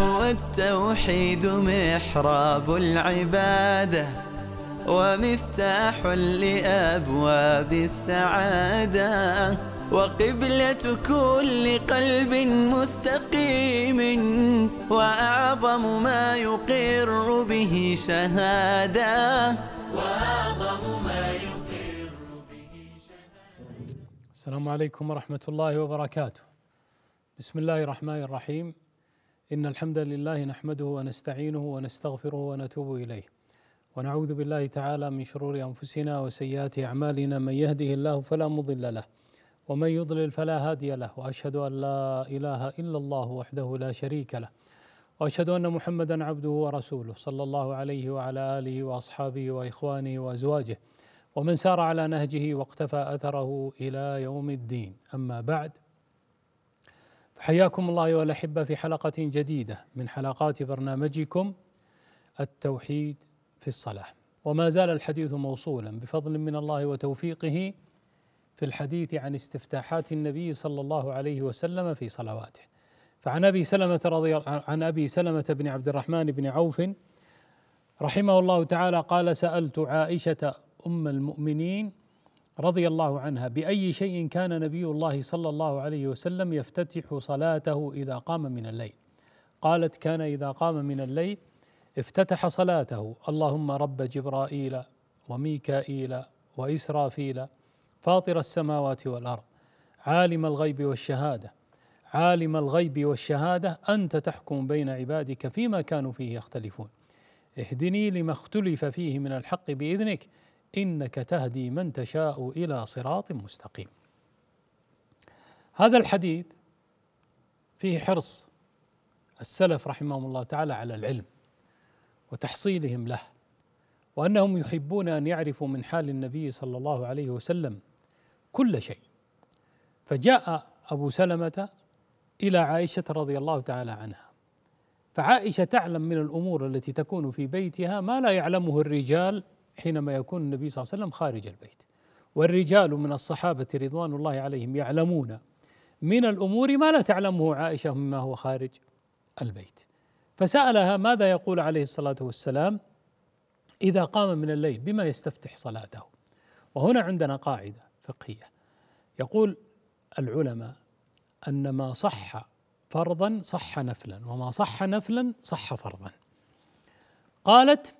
هو التوحيد محراب العبادة ومفتاح لأبواب السعادة وقبلة كل قلب مستقيم وأعظم ما يقر به شهادة وأعظم ما يقر به شهادة السلام عليكم ورحمة الله وبركاته بسم الله الرحمن الرحيم إن الحمد لله نحمده ونستعينه ونستغفره ونتوب إليه ونعوذ بالله تعالى من شرور أنفسنا وسيئات أعمالنا من يهده الله فلا مضل له ومن يضلل فلا هادي له وأشهد أن لا إله إلا الله وحده لا شريك له وأشهد أن محمدا عبده ورسوله صلى الله عليه وعلى آله وأصحابه وإخوانه وأزواجه ومن سار على نهجه واقتفى أثره إلى يوم الدين أما بعد حياكم الله ايها الاحبه في حلقه جديده من حلقات برنامجكم التوحيد في الصلاه وما زال الحديث موصولا بفضل من الله وتوفيقه في الحديث عن استفتاحات النبي صلى الله عليه وسلم في صلواته فعن ابي سلمه رضي عن ابي سلمه بن عبد الرحمن بن عوف رحمه الله تعالى قال سالت عائشه ام المؤمنين رضي الله عنها باي شيء كان نبي الله صلى الله عليه وسلم يفتتح صلاته اذا قام من الليل قالت كان اذا قام من الليل افتتح صلاته اللهم رب جبرائيل وميكائيل واسرافيل فاطر السماوات والارض عالم الغيب والشهاده عالم الغيب والشهاده انت تحكم بين عبادك فيما كانوا فيه يختلفون اهدني لما اختلف فيه من الحق باذنك انك تهدي من تشاء الى صراط مستقيم هذا الحديث فيه حرص السلف رحمهم الله تعالى على العلم وتحصيلهم له وانهم يحبون ان يعرفوا من حال النبي صلى الله عليه وسلم كل شيء فجاء ابو سلمه الى عائشه رضي الله تعالى عنها فعائشه تعلم من الامور التي تكون في بيتها ما لا يعلمه الرجال حينما يكون النبي صلى الله عليه وسلم خارج البيت والرجال من الصحابة رضوان الله عليهم يعلمون من الأمور ما لا تعلمه عائشة مما هو خارج البيت فسألها ماذا يقول عليه الصلاة والسلام إذا قام من الليل بما يستفتح صلاته وهنا عندنا قاعدة فقهية يقول العلماء أن ما صح فرضا صح نفلا وما صح نفلا صح فرضا قالت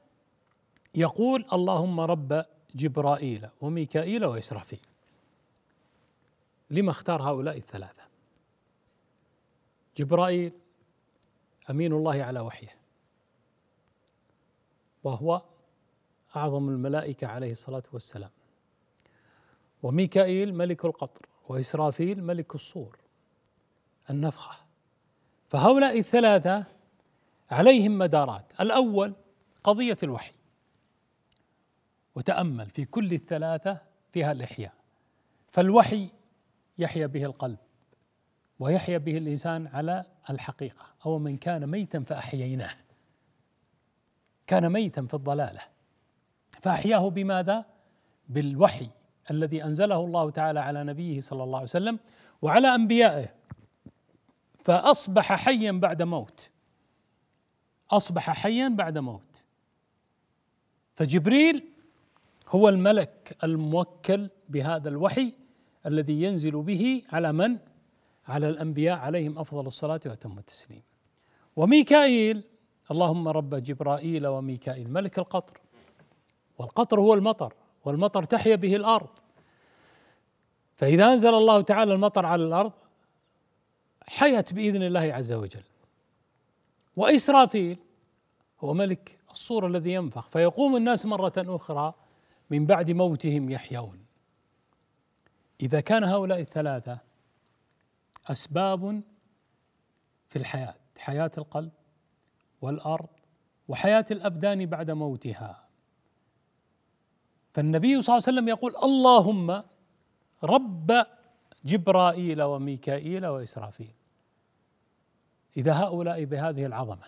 يقول اللهم رب جبرائيل وميكائيل وإسرافيل لما اختار هؤلاء الثلاثة جبرائيل أمين الله على وحيه وهو أعظم الملائكة عليه الصلاة والسلام وميكائيل ملك القطر وإسرافيل ملك الصور النفخة فهؤلاء الثلاثة عليهم مدارات الأول قضية الوحي وتأمل في كل الثلاثة فيها الإحياء فالوحي يحيا به القلب ويحيا به الإنسان على الحقيقة أو من كان ميتا فأحييناه كان ميتا في الضلالة فأحياه بماذا؟ بالوحي الذي أنزله الله تعالى على نبيه صلى الله عليه وسلم وعلى أنبيائه فأصبح حيا بعد موت أصبح حيا بعد موت فجبريل هو الملك الموكل بهذا الوحي الذي ينزل به على من؟ على الانبياء عليهم افضل الصلاه واتم التسليم. وميكائيل اللهم رب جبرائيل وميكائيل ملك القطر والقطر هو المطر والمطر تحيا به الارض فاذا انزل الله تعالى المطر على الارض حيت باذن الله عز وجل واسرافيل هو ملك الصور الذي ينفخ فيقوم الناس مره اخرى من بعد موتهم يحيون اذا كان هؤلاء الثلاثه اسباب في الحياه حياه القلب والارض وحياه الابدان بعد موتها فالنبي صلى الله عليه وسلم يقول اللهم رب جبرائيل وميكائيل واسرافيل اذا هؤلاء بهذه العظمه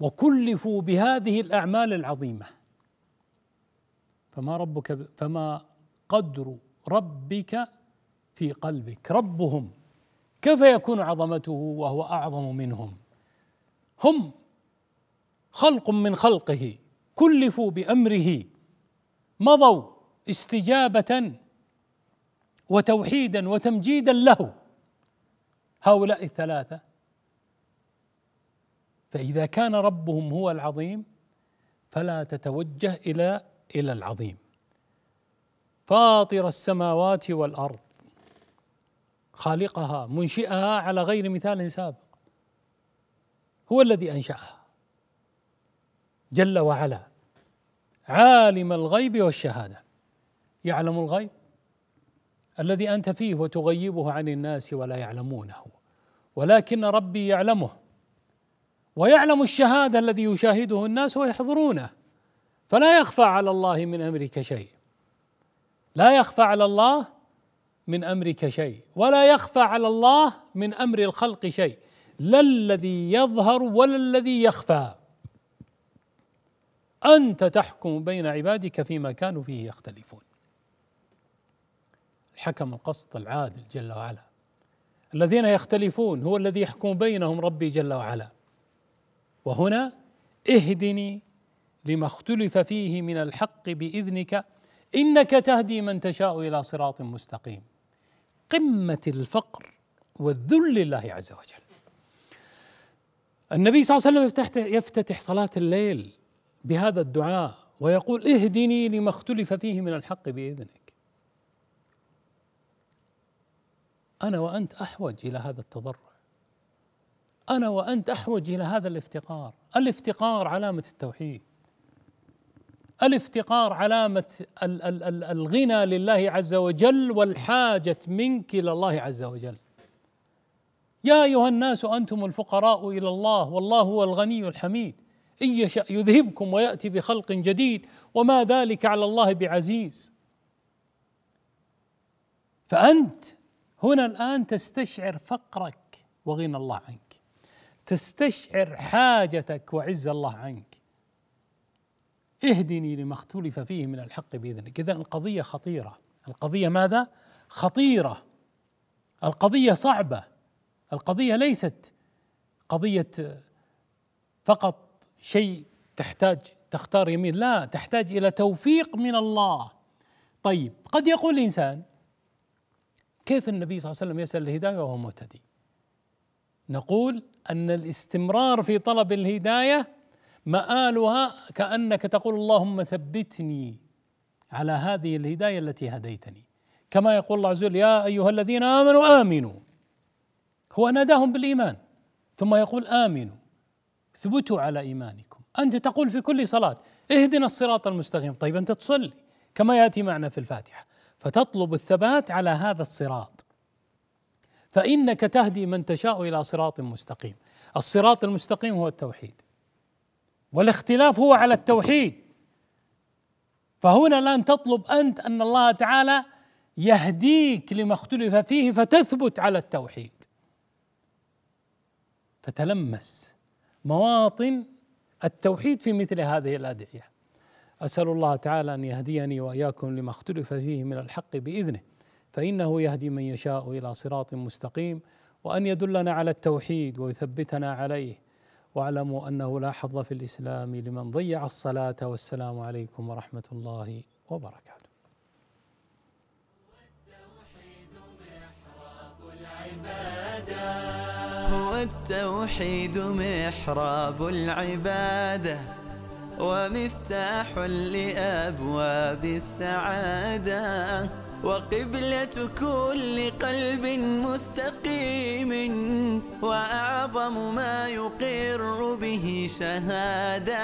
وكلفوا بهذه الاعمال العظيمه فما ربك فما قدر ربك في قلبك ربهم كيف يكون عظمته وهو اعظم منهم هم خلق من خلقه كلفوا بامره مضوا استجابه وتوحيدا وتمجيدا له هؤلاء الثلاثه فاذا كان ربهم هو العظيم فلا تتوجه الى الى العظيم فاطر السماوات والارض خالقها منشئها على غير مثال سابق هو الذي انشاها جل وعلا عالم الغيب والشهاده يعلم الغيب الذي انت فيه وتغيبه عن الناس ولا يعلمونه ولكن ربي يعلمه ويعلم الشهاده الذي يشاهده الناس ويحضرونه فلا يخفى على الله من امرك شيء لا يخفى على الله من امرك شيء ولا يخفى على الله من امر الخلق شيء لا الذي يظهر ولا الذي يخفى انت تحكم بين عبادك فيما كانوا فيه يختلفون الحكم القسط العادل جل وعلا الذين يختلفون هو الذي يحكم بينهم ربي جل وعلا وهنا اهدني لما اختلف فيه من الحق باذنك انك تهدي من تشاء الى صراط مستقيم قمه الفقر والذل لله عز وجل النبي صلى الله عليه وسلم يفتتح صلاه الليل بهذا الدعاء ويقول اهدني لما اختلف فيه من الحق باذنك انا وانت احوج الى هذا التضرع انا وانت احوج الى هذا الافتقار الافتقار علامه التوحيد الافتقار علامة الغنى لله عز وجل والحاجة منك إلى الله عز وجل يا أيها الناس أنتم الفقراء إلى الله والله هو الغني الحميد إن يشأ يذهبكم ويأتي بخلق جديد وما ذلك على الله بعزيز فأنت هنا الآن تستشعر فقرك وغنى الله عنك تستشعر حاجتك وعز الله عنك اهدني لما اختلف فيه من الحق باذنك اذا القضيه خطيره القضيه ماذا خطيره القضيه صعبه القضيه ليست قضيه فقط شيء تحتاج تختار يمين لا تحتاج الى توفيق من الله طيب قد يقول الانسان كيف النبي صلى الله عليه وسلم يسال الهدايه وهو مهتدي نقول ان الاستمرار في طلب الهدايه مآلها كأنك تقول اللهم ثبتني على هذه الهداية التي هديتني كما يقول الله عز وجل يا أيها الذين آمنوا آمنوا هو ناداهم بالإيمان ثم يقول آمنوا ثبتوا على إيمانكم أنت تقول في كل صلاة اهدنا الصراط المستقيم طيب أنت تصلي كما يأتي معنا في الفاتحة فتطلب الثبات على هذا الصراط فإنك تهدي من تشاء إلى صراط مستقيم الصراط المستقيم هو التوحيد والاختلاف هو على التوحيد فهنا الان تطلب انت ان الله تعالى يهديك لما اختلف فيه فتثبت على التوحيد فتلمس مواطن التوحيد في مثل هذه الادعيه اسال الله تعالى ان يهديني واياكم لما اختلف فيه من الحق باذنه فانه يهدي من يشاء الى صراط مستقيم وان يدلنا على التوحيد ويثبتنا عليه واعلموا أنه لا حظ في الإسلام لمن ضيع الصلاة والسلام عليكم ورحمة الله وبركاته هو التوحيد محراب العبادة ومفتاح لأبواب السعادة وقبلة كل قلب مستقيم وأعظم ما يقر به شهادة